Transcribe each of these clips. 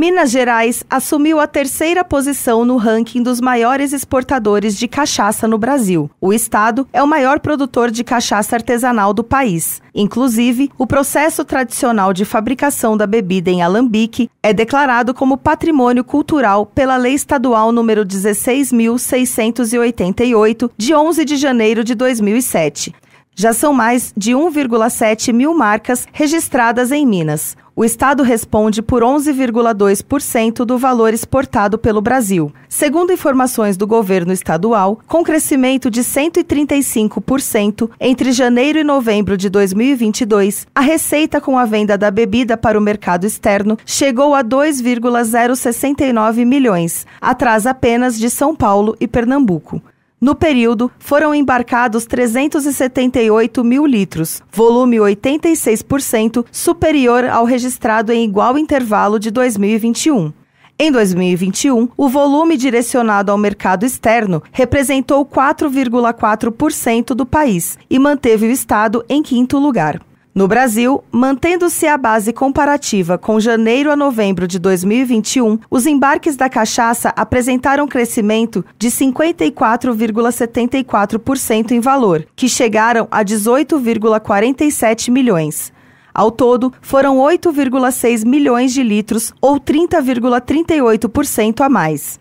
Minas Gerais assumiu a terceira posição no ranking dos maiores exportadores de cachaça no Brasil. O estado é o maior produtor de cachaça artesanal do país. Inclusive, o processo tradicional de fabricação da bebida em alambique é declarado como patrimônio cultural pela Lei Estadual número 16688 de 11 de janeiro de 2007. Já são mais de 1,7 mil marcas registradas em Minas. O Estado responde por 11,2% do valor exportado pelo Brasil. Segundo informações do governo estadual, com crescimento de 135% entre janeiro e novembro de 2022, a receita com a venda da bebida para o mercado externo chegou a 2,069 milhões, atrás apenas de São Paulo e Pernambuco. No período, foram embarcados 378 mil litros, volume 86% superior ao registrado em igual intervalo de 2021. Em 2021, o volume direcionado ao mercado externo representou 4,4% do país e manteve o estado em quinto lugar. No Brasil, mantendo-se a base comparativa com janeiro a novembro de 2021, os embarques da cachaça apresentaram crescimento de 54,74% em valor, que chegaram a 18,47 milhões. Ao todo, foram 8,6 milhões de litros, ou 30,38% a mais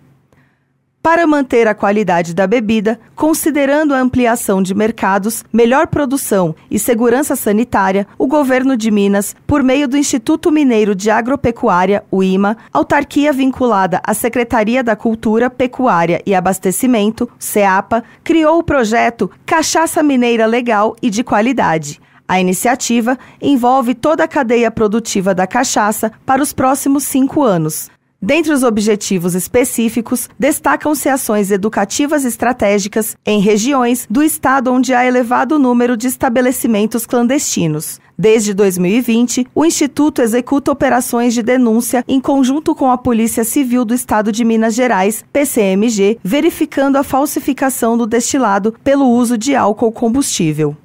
para manter a qualidade da bebida, considerando a ampliação de mercados, melhor produção e segurança sanitária, o governo de Minas, por meio do Instituto Mineiro de Agropecuária, o IMA, autarquia vinculada à Secretaria da Cultura, Pecuária e Abastecimento, SEAPA, criou o projeto Cachaça Mineira Legal e de Qualidade. A iniciativa envolve toda a cadeia produtiva da cachaça para os próximos cinco anos Dentre os objetivos específicos, destacam-se ações educativas estratégicas em regiões do estado onde há elevado número de estabelecimentos clandestinos. Desde 2020, o Instituto executa operações de denúncia em conjunto com a Polícia Civil do Estado de Minas Gerais, PCMG, verificando a falsificação do destilado pelo uso de álcool combustível.